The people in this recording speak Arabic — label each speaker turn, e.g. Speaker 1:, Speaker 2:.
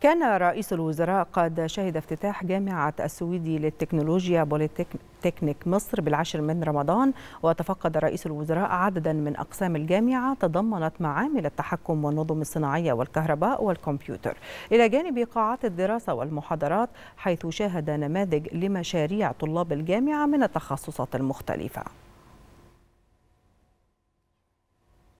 Speaker 1: كان رئيس الوزراء قد شهد افتتاح جامعة السويدي للتكنولوجيا بوليتكنيك مصر بالعاشر من رمضان وتفقد رئيس الوزراء عددا من أقسام الجامعة تضمنت معامل التحكم والنظم الصناعية والكهرباء والكمبيوتر إلى جانب قاعات الدراسة والمحاضرات حيث شاهد نماذج لمشاريع طلاب الجامعة من التخصصات المختلفة